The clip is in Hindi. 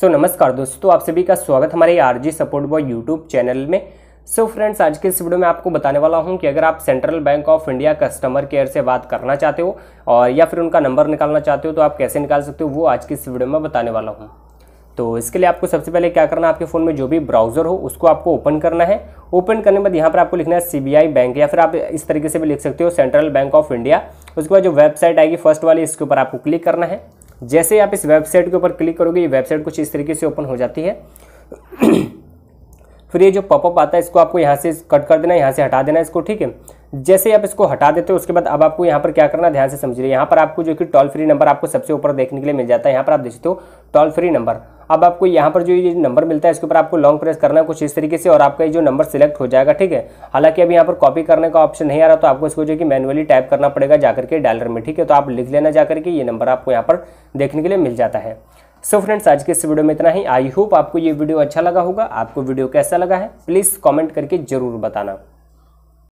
सो so, नमस्कार दोस्तों आप सभी का स्वागत हमारे R G support boy YouTube channel में सो so, फ्रेंड्स आज के इस वीडियो में आपको बताने वाला हूं कि अगर आप Central Bank of India customer care से बात करना चाहते हो और या फिर उनका नंबर निकालना चाहते हो तो आप कैसे निकाल सकते हो वो आज की इस वीडियो में बताने वाला हूँ तो इसके लिए आपको सबसे पहले क्या करना है आपके फ़ोन में जो भी ब्राउज़र हो उसको आपको ओपन करना है ओपन करने के बाद यहाँ पर आपको लिखना है सीबीआई बैंक या फिर आप इस तरीके से भी लिख सकते हो सेंट्रल बैंक ऑफ इंडिया उसके बाद जो वेबसाइट आएगी फर्स्ट वाली इसके ऊपर आपको क्लिक करना है जैसे आप इस वेबसाइट के ऊपर क्लिक करोगे ये वेबसाइट कुछ इस तरीके से ओपन हो जाती है फिर ये जो पॉपअप आता है इसको आपको यहाँ से कट कर देना है यहाँ से हटा देना है इसको ठीक है जैसे आप इसको हटा देते हो उसके बाद अब आपको यहाँ पर क्या करना ध्यान से समझिए यहाँ पर आपको जो कि टोल फ्री नंबर आपको सबसे ऊपर देखने के लिए मिल जाता है यहाँ पर आप देख सकते हो टोल फ्री नंबर अब आपको यहाँ पर जो ये नंबर मिलता है इसके ऊपर आपको लॉन्ग प्रेस करना है कुछ इस तरीके से और आपका ये जो नंबर सिलेक्ट हो जाएगा ठीक है हालांकि अब यहाँ पर कॉपी करने का ऑप्शन नहीं आ रहा तो आपको इसको जो कि मैनुअली टाइप करना पड़ेगा जाकर के डायलर में ठीक है तो आप लिख लेना जाकर के ये नंबर आपको यहाँ पर देखने के लिए मिल जाता है सो so फ्रेंड्स आज के इस वीडियो में इतना ही आई होप आपको ये वीडियो अच्छा लगा होगा आपको वीडियो कैसा लगा है प्लीज़ कॉमेंट करके ज़रूर बताना